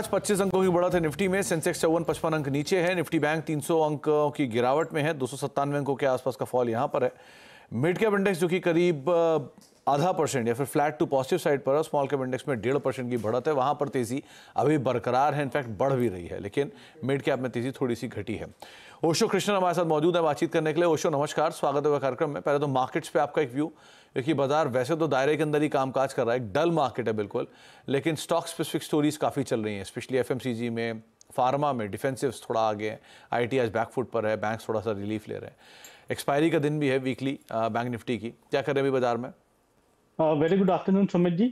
आज 25 अंकों की बढ़त है निफ्टी में सेंसेक्स चौवन पचपन अंक नीचे है निफ्टी बैंक 300 अंकों की गिरावट में है दो अंकों के आसपास का फॉल यहां पर है मिड कैप इंडेक्स जो कि करीब आधा परसेंट या फिर फ्लैट टू पॉजिटिव साइड पर स्मॉल कैप इंडेक्स में डेढ़ परसेंट की बढ़त है वहाँ पर तेज़ी अभी बरकरार है इनफैक्ट बढ़ भी रही है लेकिन मिड कैप में तेज़ी थोड़ी सी घटी है ओशो कृष्णन हमारे साथ मौजूद है बातचीत करने के लिए ओशो नमस्कार स्वागत है कार्यक्रम में पहले तो मार्केट्स पे आपका एक व्यू क्योंकि बाजार वैसे तो दायरे के अंदर ही कामकाज कर रहा है एक डल मार्केट है बिल्कुल लेकिन स्टॉक स्पेसिफिक स्टोरीज काफ़ी चल रही हैं स्पेशली एफ में फार्मा में डिफेंसिव थोड़ा आगे हैं आई आज बैकफुट पर है बैंक थोड़ा सा रिलीफ ले रहे हैं एक्सपायरी का दिन भी है वीकली बैंक निफ्टी की क्या कर रहे हैं अभी बाजार में very good afternoon Sumit ji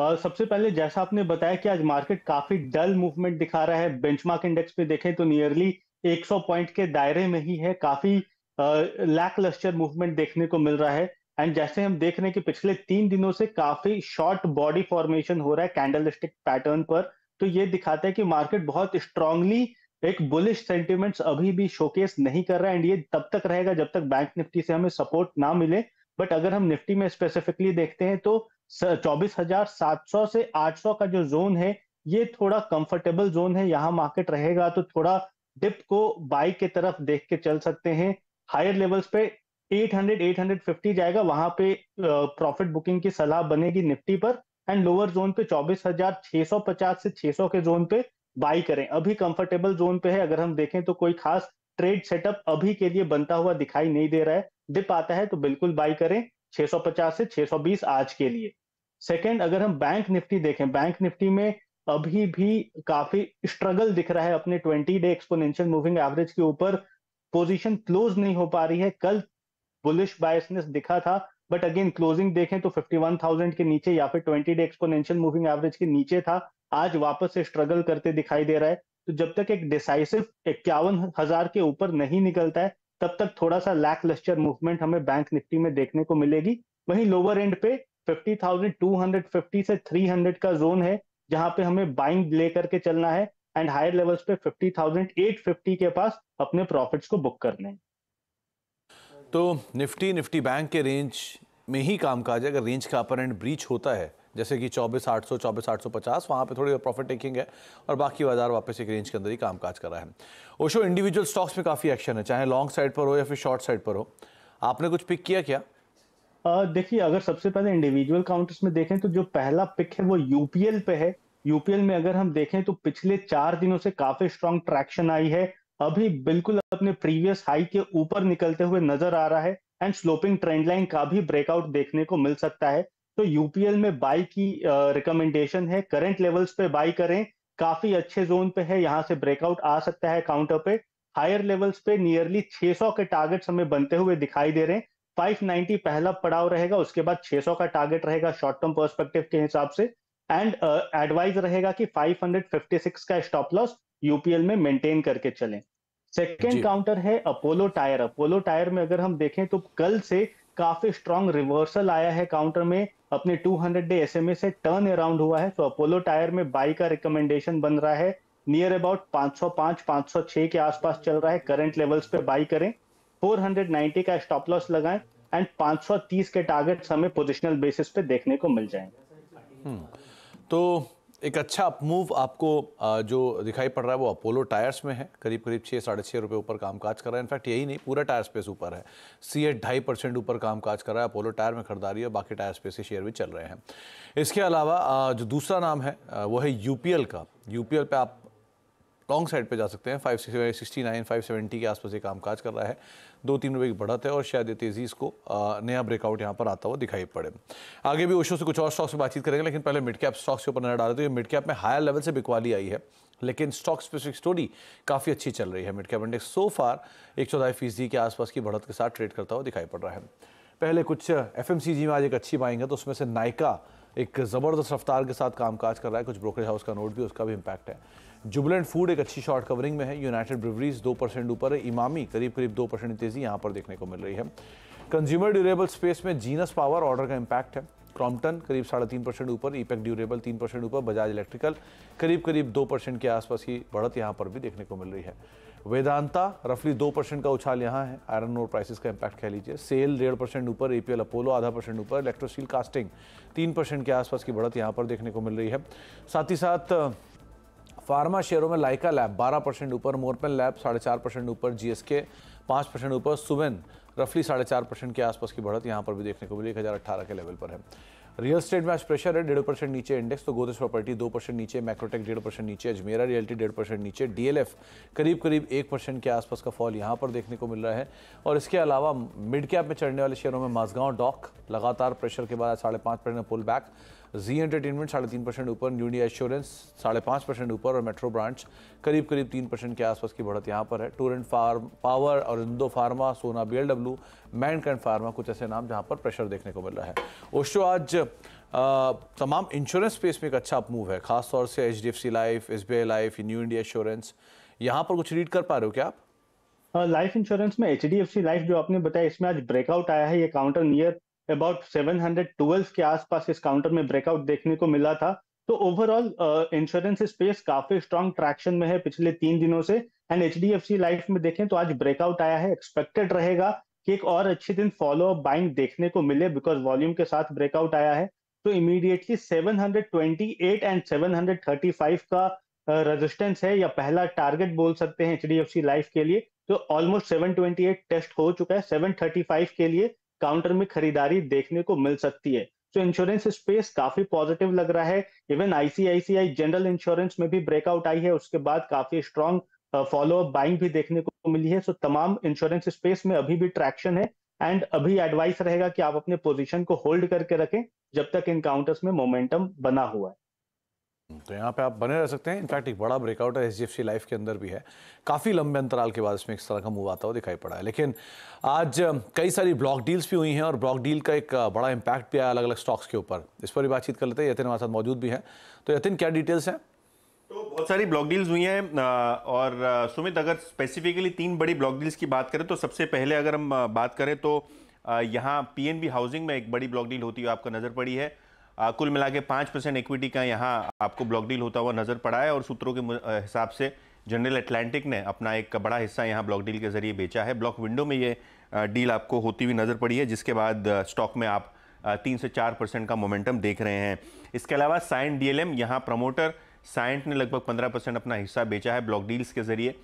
uh, सबसे पहले जैसा आपने बताया कि आज मार्केट काफी डल मूवमेंट दिखा रहा है बेंचमार्क इंडेक्स पे देखें तो नियरली 100 पॉइंट के दायरे में ही है काफी लैक लस्टर मूवमेंट देखने को मिल रहा है एंड जैसे हम देख रहे हैं कि पिछले तीन दिनों से काफी शॉर्ट बॉडी फॉर्मेशन हो रहा है कैंडलिस्टिक पैटर्न पर तो ये दिखाता है कि मार्केट बहुत स्ट्रांगली एक बुलिश सेंटिमेंट्स अभी भी शोकेस नहीं कर रहा है एंड ये तब तक रहेगा जब तक बैंक निफ्टी से हमें सपोर्ट ना मिले बट अगर हम निफ्टी में स्पेसिफिकली देखते हैं तो चौबीस हजार सात सौ से आठ सौ का जो जोन है ये थोड़ा कंफर्टेबल जोन है यहाँ मार्केट रहेगा तो थोड़ा डिप को बाई के तरफ देख के चल सकते हैं हायर लेवल्स पे 800 850 जाएगा वहां पे प्रॉफिट बुकिंग की सलाह बनेगी निफ्टी पर एंड लोअर जोन पे 24,650 से 600 के जोन पे बाई करें अभी कंफर्टेबल जोन पे है अगर हम देखें तो कोई खास ट्रेड सेटअप अभी के लिए बनता हुआ दिखाई नहीं दे रहा है डिप आता है तो बिल्कुल बाई करें 650 से 620 आज के लिए सेकंड अगर हम बैंक निफ्टी देखें बैंक निफ्टी में अभी भी काफी स्ट्रगल दिख रहा है अपने 20 डे एक्सपोनेंशियल मूविंग एवरेज के ऊपर पोजीशन क्लोज नहीं हो पा रही है कल बुलिश बायसनेस दिखा था बट अगेन क्लोजिंग देखें तो 51,000 के नीचे या फिर 20 डे एक्सपोनेंशियल मूविंग एवरेज के नीचे था आज वापस से स्ट्रगल करते दिखाई दे रहा है तो जब तक एक डिसाइसिव इक्यावन हजार के ऊपर नहीं निकलता है तब तक थोड़ा सा लैक लस्टर मूवमेंट हमें बैंक निफ्टी में देखने को मिलेगी वहीं लोअर एंड पे 50,250 से 300 का जोन है जहां पे हमें बाइंग लेकर के चलना है एंड हायर लेवल्स पे 50,850 के पास अपने प्रॉफिट्स को बुक करने हैं तो निफ्टी निफ्टी बैंक के रेंज में ही काम काज अगर रेंज का अपर एंड ब्रीच होता है जैसे कि चौबीस आठ सौ चौबीस आठ सौ पचास वहाँ पर थोड़ी प्रॉफिट टेकिंग है और बाकी बाजार वापस एक रेंज के अंदर ही कामकाज कर रहा है ओशो इंडिविजुअल स्टॉक्स में काफ़ी एक्शन है चाहे लॉन्ग साइड पर हो या फिर शॉर्ट साइड पर हो आपने कुछ पिक किया क्या देखिए अगर सबसे पहले इंडिविजुअल काउंटर्स में देखें तो जो पहला पिक है वो यूपीएल पे है यूपीएल में अगर हम देखें तो पिछले चार दिनों से काफी स्ट्रांग ट्रैक्शन आई है अभी बिल्कुल अपने प्रीवियस हाई के ऊपर निकलते हुए नजर आ रहा है एंड स्लोपिंग ट्रेंड लाइन का भी ब्रेकआउट देखने को मिल सकता है तो यूपीएल में बाई की रिकमेंडेशन है करंट लेवल्स पे बाई करें काफी अच्छे जोन पे है यहाँ से ब्रेकआउट आ सकता है काउंटर पे हायर लेवल्स पे नियरली 600 के टारगेट हमें बनते हुए दिखाई दे रहे हैं 590 पहला पड़ाव रहेगा उसके बाद 600 का टारगेट रहेगा शॉर्ट टर्म पर्सपेक्टिव के हिसाब से एंड एडवाइज uh, रहेगा कि 556 का स्टॉप लॉस यूपीएल में मेंटेन करके चलें सेकेंड काउंटर है अपोलो टायर अपोलो टायर में अगर हम देखें तो कल से काफी स्ट्रांग रिवर्सल आया है काउंटर में अपने 200 डे एस से टर्न अराउंड हुआ है तो अपोलो टायर में बाई का रिकमेंडेशन बन रहा है नियर अबाउट 505 506 के आसपास चल रहा है करंट लेवल्स पे बाई करें 490 का स्टॉप लॉस लगाएं एंड 530 के टारगेट्स हमें पोजिशनल बेसिस पे देखने को मिल जाएंगे हम्म, तो एक अच्छा मूव आपको जो दिखाई पड़ रहा है वो अपोलो टायर्स में है करीब करीब छः साढ़े छः रुपये ऊपर कामकाज कर रहा है इनफैक्ट यही नहीं पूरा टायर स्पेस ऊपर है सी एट ढाई परसेंट ऊपर कामकाज कर रहा है अपोलो टायर में खरीदारी और बाकी टायर स्पेस के शेयर भी चल रहे हैं इसके अलावा जो दूसरा नाम है वो है यू का यू पे आप लॉन्ग साइड पे जा सकते हैं five sixty nine five seventy के आसपास ये काज कर रहा है दो तीन रुपए की बढ़त है और शायद ये तेज़ी इसको नया ब्रेकआउट यहाँ पर आता हुआ दिखाई पड़े आगे भी ओशो से कुछ और स्टॉक्स से बातचीत करेंगे लेकिन पहले मिड कैप स्टॉक्स के ऊपर नजर डाले तो ये मिड कैप में हायर लेवल से बिकवाली आई है लेकिन स्टॉक स्पेसिफिक स्टोरी काफ़ी अच्छी चल रही है mid cap index so far एक चौदह फीसदी के आसपास की बढ़त के साथ ट्रेड करता हुआ दिखाई पड़ रहा है पहले कुछ एफ में आज एक अच्छी बाइंग है तो उसमें से नायका एक ज़बरदस्त रफ्तार के साथ कामकाज कर रहा है कुछ ब्रोकरेज हाउस का नोट भी उसका भी इम्पैक्ट है जुबलेंट फूड एक अच्छी शॉर्ट कवरिंग में है यूनाइटेड ब्रिवरीज दो परसेंट ऊपर है इमामी करीब करीब दो परसेंट तेज़ी यहाँ पर देखने को मिल रही है कंज्यूमर ड्यूरेबल स्पेस में जीनस पावर ऑर्डर का इम्पैक्ट है क्रॉम्पटन करीब साढ़े तीन परसेंट ऊपर ईपेक ड्यूरेबल तीन परसेंट ऊपर बजाज इलेक्ट्रिकल करीब करीब दो परसेंट के आसपास की बढ़त यहाँ पर भी देखने को मिल रही है वेदांता रफली दो परसेंट का उछाल यहाँ है आयरन और प्राइसेस का इम्पैक्ट कह लीजिए सेल डेढ़ परसेंट ऊपर एपीएल अपोलो आधा परसेंट ऊपर इलेक्ट्रोस्टील कास्टिंग तीन परसेंट के आसपास की बढ़त यहाँ पर देखने को मिल रही है साथ ही साथ फार्मा शेयरों में लाइका लैब 12 परसेंट ऊपर मोरपेन लैब साढ़े चार परसेंट ऊपर जीएसके पाँच परसेंट ऊपर सुवेन रफली साढ़े चार परसेंट के आसपास की बढ़त यहाँ पर भी देखने को मिली एक हज़ार अट्ठारह के लेवल पर है रियल स्टेट में आज प्रेशर है डेढ़ परसेंट नीचे इंडेक्स तो गोदेश प्रॉपर्टी दो परसेंट नीचे मैक्रोटेक डेढ़ परसेंट नीचे अजमेरा रियल्टी डेढ़ परसेंट नीचे डीएलएफ करीब करीब एक परसेंट के आसपास का फॉल यहाँ पर देखने को मिल रहा है और इसके अलावा मिड कैप में चढ़ने वाले शेयरों में माजगांव डॉक लगातार प्रेशर के बाद साढ़े पाँच percent pull back Zee entertainment साढ़े तीन परसेंट ऊपर न्यू एश्योरेंस साढ़े पाँच परसेंट ऊपर और मेट्रो ब्रांच करीब करीब तीन परसेंट के आसपास की बढ़त यहाँ पर है टूर एंड फार्म पावर और Indo pharma Sona B L W मैंड एंड फार्मा कुछ ऐसे नाम जहाँ पर प्रेशर देखने को मिल रहा है ओशो आज आ, तमाम इंश्योरेंस स्पेस में एक अच्छा मूव है खासतौर से H D F C life S B I life new India assurance यहाँ पर कुछ रीड कर पा रहे हो क्या आप लाइफ इंश्योरेंस में H D F C life जो आपने बताया इसमें आज ब्रेकआउट आया है ये काउंटर नियर अबाउट 712 के आसपास इस काउंटर में ब्रेकआउट देखने को मिला था तो ओवरऑल इंश्योरेंस स्पेस काफी स्ट्रॉन्ग ट्रैक्शन में है पिछले तीन दिनों से and H D F C life में देखें तो आज ब्रेकआउट आया है एक्सपेक्टेड रहेगा कि एक और अच्छे दिन फॉलो अप बाइंग देखने को मिले बिकॉज वॉल्यूम के साथ ब्रेकआउट आया है तो इमीडिएटली 728 एंड 735 का रेजिस्टेंस है या पहला टारगेट बोल सकते हैं H D F C life के लिए तो ऑलमोस्ट 728 टेस्ट हो चुका है 735 के लिए काउंटर में खरीदारी देखने को मिल सकती है तो इंश्योरेंस स्पेस काफी पॉजिटिव लग रहा है इवन आईसीआईसीआई जनरल इंश्योरेंस में भी ब्रेकआउट आई है उसके बाद काफी स्ट्रॉन्ग फॉलोअप बाइंग भी देखने को मिली है सो तमाम इंश्योरेंस स्पेस में अभी भी ट्रैक्शन है एंड अभी एडवाइस रहेगा कि आप अपने पोजिशन को होल्ड करके रखें जब तक इनकाउंटर्स में मोमेंटम बना हुआ है तो यहाँ पे आप बने रह सकते हैं इनफैक्ट एक बड़ा ब्रेकआउट है एच लाइफ के अंदर भी है काफ़ी लंबे अंतराल के बाद इसमें इस तरह का मूव आता हुआ दिखाई पड़ा है लेकिन आज कई सारी ब्लॉक डील्स भी हुई हैं और ब्लॉक डील का एक बड़ा इम्पैक्ट भी आया अलग अलग स्टॉक्स के ऊपर इस पर भी बातचीत कर लेते हैं यतिन हमारे साथ मौजूद भी हैं तो यतिन क्या डिटेल्स हैं तो बहुत सारी ब्लॉक डील्स हुई हैं और सुमित अगर स्पेसिफिकली तीन बड़ी ब्लॉक डील्स की बात करें तो सबसे पहले अगर हम बात करें तो यहाँ पी हाउसिंग में एक बड़ी ब्लॉक डील होती है आपको नज़र पड़ी है आ, कुल मिला के पाँच परसेंट इक्विटी का यहाँ आपको ब्लॉक डील होता हुआ नजर पड़ा है और सूत्रों के हिसाब से जनरल अटलांटिक ने अपना एक बड़ा हिस्सा यहाँ ब्लॉक डील के जरिए बेचा है ब्लॉक विंडो में ये डील आपको होती हुई नज़र पड़ी है जिसके बाद स्टॉक में आप तीन से चार परसेंट का मोमेंटम देख रहे हैं इसके अलावा साइंट डी यहाँ प्रमोटर साइंट ने लगभग पंद्रह परसेंट अपना हिस्सा बेचा है ब्लॉक डील्स के जरिए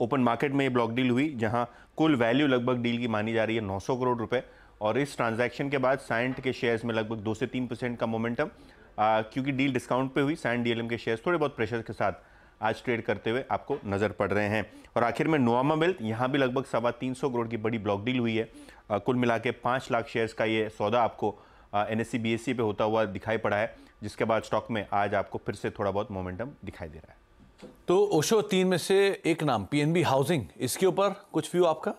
ओपन मार्केट में ये ब्लॉक डील हुई जहाँ कुल वैल्यू लगभग डील की मानी जा रही है 900 करोड़ रुपए और इस ट्रांजैक्शन के बाद साइंट के शेयर्स में लगभग दो से तीन परसेंट का मोमेंटम क्योंकि डील डिस्काउंट पे हुई साइंट डीएलएम के शेयर्स थोड़े बहुत प्रेशर के साथ आज ट्रेड करते हुए आपको नज़र पड़ रहे हैं और आखिर में नोआमा वेल्थ यहाँ भी लगभग सवा तीन सौ करोड़ की बड़ी ब्लॉक डील हुई है आ, कुल मिला के पाँच लाख शेयर्स का ये सौदा आपको एन एस सी होता हुआ दिखाई पड़ा है जिसके बाद स्टॉक में आज आपको फिर से थोड़ा बहुत मोमेंटम दिखाई दे रहा है तो ओशो तीन में से एक नाम पी हाउसिंग इसके ऊपर कुछ व्यू आपका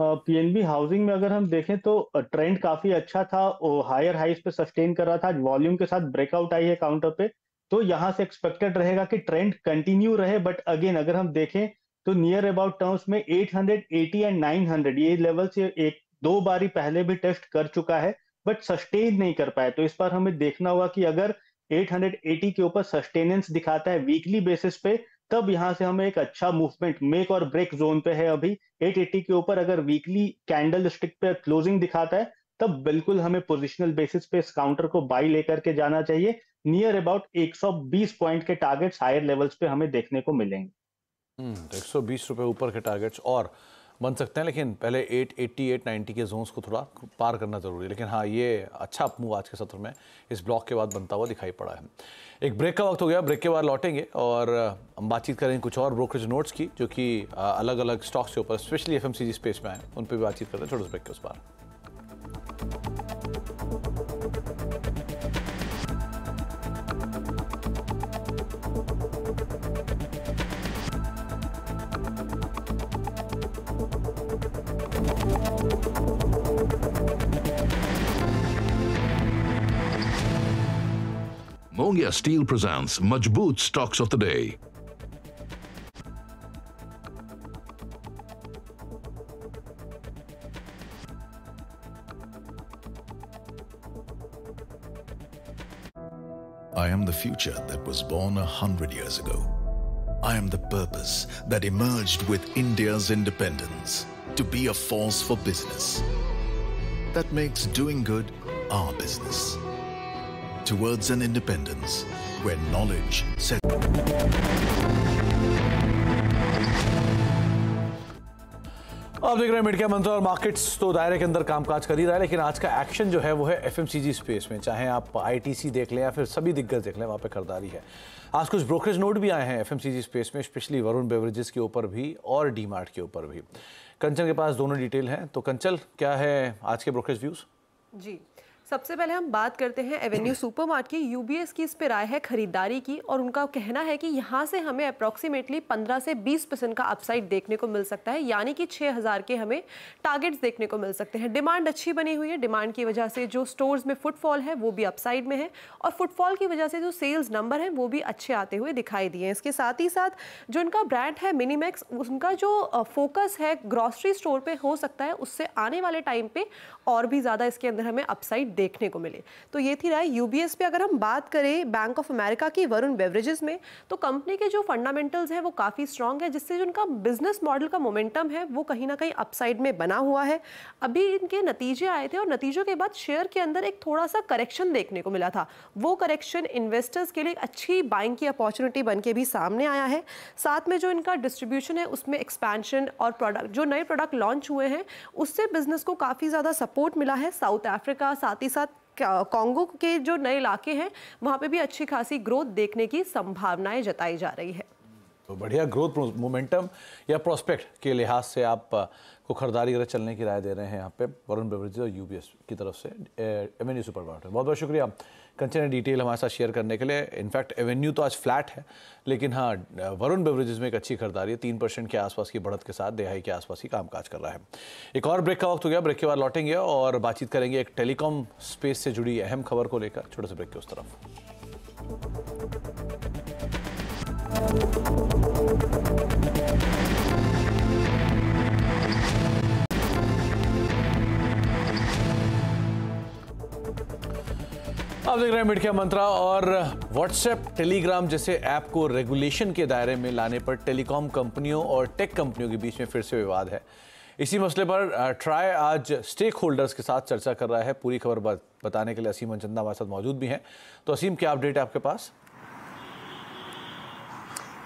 पीएनबी हाउसिंग में अगर हम देखें तो ट्रेंड काफी अच्छा था हायर हाइस पे सस्टेन कर रहा था वॉल्यूम के साथ ब्रेकआउट आई है काउंटर पे तो यहाँ से एक्सपेक्टेड रहेगा कि ट्रेंड कंटिन्यू रहे बट अगेन अगर हम देखें तो नियर अबाउट टर्म्स में 880 एंड 900 ये लेवल से एक दो बारी पहले भी टेस्ट कर चुका है बट सस्टेन नहीं कर पाया तो इस बार हमें देखना होगा कि अगर 880 के ऊपर सस्टेनेंस दिखाता है वीकली बेसिस पे तब यहां से हमें एक अच्छा मूवमेंट मेक और ब्रेक जोन पे है अभी 880 के ऊपर अगर वीकली कैंडल स्टिक पे क्लोजिंग दिखाता है तब बिल्कुल हमें पोजिशनल बेसिस पे इस काउंटर को बाई लेकर के जाना चाहिए नियर अबाउट 120 पॉइंट के टारगेट्स हायर लेवल्स पे हमें देखने को मिलेंगे हम्म, एक सौ बीस रुपए ऊपर के टारगेट्स और बन सकते हैं लेकिन पहले 880, 890 के जोन्स को थोड़ा पार करना ज़रूरी है लेकिन हाँ ये अच्छा मूव आज के सत्र में इस ब्लॉक के बाद बनता हुआ दिखाई पड़ा है एक ब्रेक का वक्त हो गया ब्रेक के बाद लौटेंगे और हम बातचीत करेंगे कुछ और ब्रोकरेज नोट्स की जो कि अलग अलग स्टॉक्स के ऊपर स्पेशली एफ स्पेस में आए उन पर भी बातचीत करते हैं छोटे ब्रेक के उस बार Mongia Steel presents Majboot Stocks of the Day. I am the future that was born a hundred years ago. I am the purpose that emerged with India's independence to be a force for business. That makes doing good our business. towards an independence where knowledge set आप देख रहे हैं media मंत्री और markets तो दायरे के अंदर कामकाज कर ही रहा है लेकिन आज का एक्शन जो है वो है एफएमसीजी स्पेस में चाहे आप आईटीसी देख लें या फिर सभी दिग्गज देख लें वहाँ पे खरीदारी है आज कुछ ब्रोकरेज नोट भी आए हैं एफएमसीजी स्पेस में स्पेशली वरुण बेवरेजेस के ऊपर भी और डी के ऊपर भी कंचल के पास दोनों डिटेल हैं तो कंचल क्या है आज के ब्रोकरेज व्यूज़ जी सबसे पहले हम बात करते हैं एवेन्यू सुपरमार्ट की यूबीएस की इस पर राय है खरीदारी की और उनका कहना है कि यहाँ से हमें अप्रॉक्सीमेटली 15 से 20 परसेंट का अपसाइड देखने को मिल सकता है यानी कि 6000 के हमें टारगेट्स देखने को मिल सकते हैं डिमांड अच्छी बनी हुई है डिमांड की वजह से जो स्टोर्स में फुटफॉल है वो भी अपसाइड में है और फुटफॉल की वजह से जो सेल्स नंबर है वो भी अच्छे आते हुए दिखाई दिए हैं इसके साथ ही साथ जो इनका ब्रांड है मिनीमैक्स उनका जो फोकस है ग्रॉसरी स्टोर पर हो सकता है उससे आने वाले टाइम पर और भी ज़्यादा इसके अंदर हमें अपसाइड देखने को मिले तो ये थी राय यूबीएस पे अगर हम बात करें बैंक ऑफ अमेरिका की वरुण बेवरेजेस में तो कंपनी के जो फंडामेंटल्स हैं वो काफ़ी स्ट्रांग है जिससे जो उनका बिजनेस मॉडल का मोमेंटम है वो कहीं ना कहीं अपसाइड में बना हुआ है अभी इनके नतीजे आए थे और नतीजों के बाद शेयर के अंदर एक थोड़ा सा करेक्शन देखने को मिला था वो करेक्शन इन्वेस्टर्स के लिए अच्छी बाइंग की अपॉर्चुनिटी बन के भी सामने आया है साथ में जो इनका डिस्ट्रीब्यूशन है उसमें एक्सपेंशन और प्रोडक्ट जो नए प्रोडक्ट लॉन्च हुए हैं उससे बिजनेस को काफ़ी ज़्यादा सपोर्ट मिला है साउथ अफ्रीका साथ ही साथ कांगो के जो नए इलाके हैं वहाँ पे भी अच्छी खासी ग्रोथ देखने की संभावनाएं जताई जा रही है तो बढ़िया ग्रोथ मोमेंटम या प्रोस्पेक्ट के लिहाज से आप को खरीदारी अगर चलने की राय दे रहे हैं यहाँ पे वरुण बेवरेज और यू की तरफ से एवेन्यू सुपर मार्केट बहुत बहुत शुक्रिया कंचन डिटेल हमारे साथ शेयर करने के लिए इनफैक्ट एवेन्यू तो आज फ्लैट है लेकिन हाँ वरुण बेवरेजेस में एक अच्छी खरीदारी है तीन परसेंट के आसपास की बढ़त के साथ दिहाई के आसपास ही कामकाज कर रहा है एक और ब्रेक का वक्त हो गया ब्रेक के बाद लौटेंगे और बातचीत करेंगे एक टेलीकॉम स्पेस से जुड़ी अहम खबर को लेकर छोटे से ब्रेक के उस तरफ आप देख रहे हैं मिडिया मंत्रा और व्हाट्सएप टेलीग्राम जैसे ऐप को रेगुलेशन के दायरे में लाने पर टेलीकॉम कंपनियों और टेक कंपनियों के बीच में फिर से विवाद है इसी मसले पर ट्राई आज स्टेक होल्डर्स के साथ चर्चा कर रहा है पूरी खबर बताने के लिए असीम मनचंदा हमारे साथ मौजूद भी हैं तो असीम क्या अपडेट है आपके पास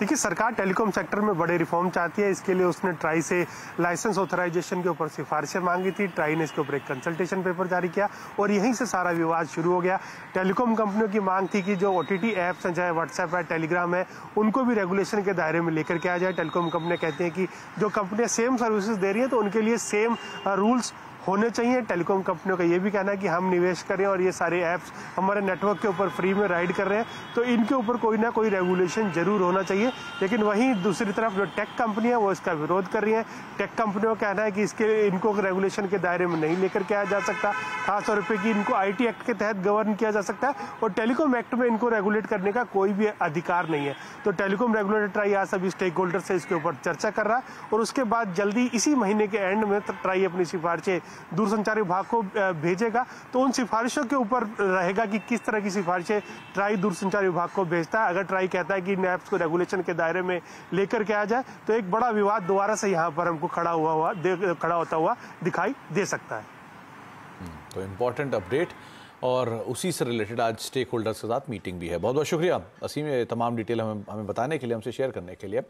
देखिए सरकार टेलीकॉम सेक्टर में बड़े रिफॉर्म चाहती है इसके लिए उसने ट्राई से लाइसेंस ऑथोराइजेशन के ऊपर सिफारिशें मांगी थी ट्राई ने इसके ऊपर एक कंसल्टेशन पेपर जारी किया और यहीं से सारा विवाद शुरू हो गया टेलीकॉम कंपनियों की मांग थी कि जो ओ टी एप्स हैं चाहे व्हाट्सएप है टेलीग्राम है उनको भी रेगुलेशन के दायरे में लेकर के आ जाए टेलीकॉम कंपनियाँ कहती हैं कि जो कंपनियाँ सेम सर्विसेज दे रही हैं तो उनके लिए सेम रूल्स होने चाहिए टेलीकॉम कंपनियों का ये भी कहना है कि हम निवेश करें और ये सारे ऐप्स हमारे नेटवर्क के ऊपर फ्री में राइड कर रहे हैं तो इनके ऊपर कोई ना कोई रेगुलेशन जरूर होना चाहिए लेकिन वहीं दूसरी तरफ जो टेक कंपनी है वो इसका विरोध कर रही है टेक कंपनियों का कहना है कि इसके इनको रेगुलेशन के दायरे में नहीं लेकर के आया जा सकता खासतौर पर कि इनको आई एक्ट के तहत गवर्न किया जा सकता है और टेलीकॉम एक्ट में इनको रेगुलेट करने का कोई भी अधिकार नहीं है तो टेलीकॉम रेगुलेटर ट्राई आज सभी स्टेक होल्डर से इसके ऊपर चर्चा कर रहा है और उसके बाद जल्दी इसी महीने के एंड में ट्राई अपनी सिफारिशें दूरसंचार विभाग को भेजेगा तो उन सिफारिशों के ऊपर रहेगा कि किस तरह की सिफारिशें ट्राई दूरसंचार विभाग को भेजता है अगर ट्राई कहता है कि नैप्स को रेगुलेशन के दायरे में लेकर के आ जाए तो एक बड़ा विवाद दोबारा से यहाँ पर हमको खड़ा हुआ हुआ खड़ा होता हुआ दिखाई दे सकता है हम्म, तो इम्पोर्टेंट अपडेट और उसी से रिलेटेड आज स्टेक होल्डर्स के साथ मीटिंग भी है बहुत बहुत शुक्रिया असीम तमाम डिटेल हमें हमें बताने के लिए हमसे शेयर करने के लिए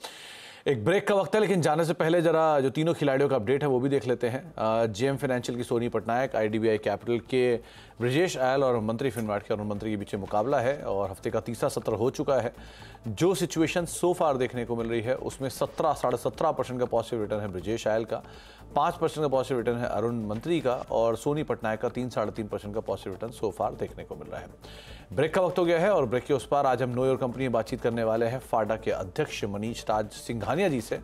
एक ब्रेक का वक्त है लेकिन जाने से पहले जरा जो तीनों खिलाड़ियों का अपडेट है वो भी देख लेते हैं जेएम फाइनेंशियल की सोनी पटनायक आईडीबीआई कैपिटल के ब्रजेश आयल और मंत्री फिनवाट के और मंत्री के बीच मुकाबला है और हफ्ते का तीसरा सत्र हो चुका है जो सिचुएशन सो फार देखने को मिल रही है उसमें सत्रह साढ़े सत्रह परसेंट का पॉजिटिव रिटर्न है ब्रजेश आयल का पाँच परसेंट का पॉजिटिव रिटर्न है अरुण मंत्री का और सोनी पटनायक का तीन साढ़े तीन परसेंट का पॉजिटिव रिटर्न सो फार देखने को मिल रहा है ब्रेक का वक्त हो गया है और ब्रेक के उस पार आज हम नो योर कंपनी में बातचीत करने वाले हैं फाडा के अध्यक्ष मनीष राज सिंघानिया जी से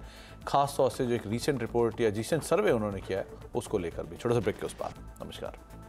खासतौर से जो एक रिसेंट रिपोर्ट या रिसेंट सर्वे उन्होंने किया है उसको लेकर भी छोटे से ब्रेक के उस पार नमस्कार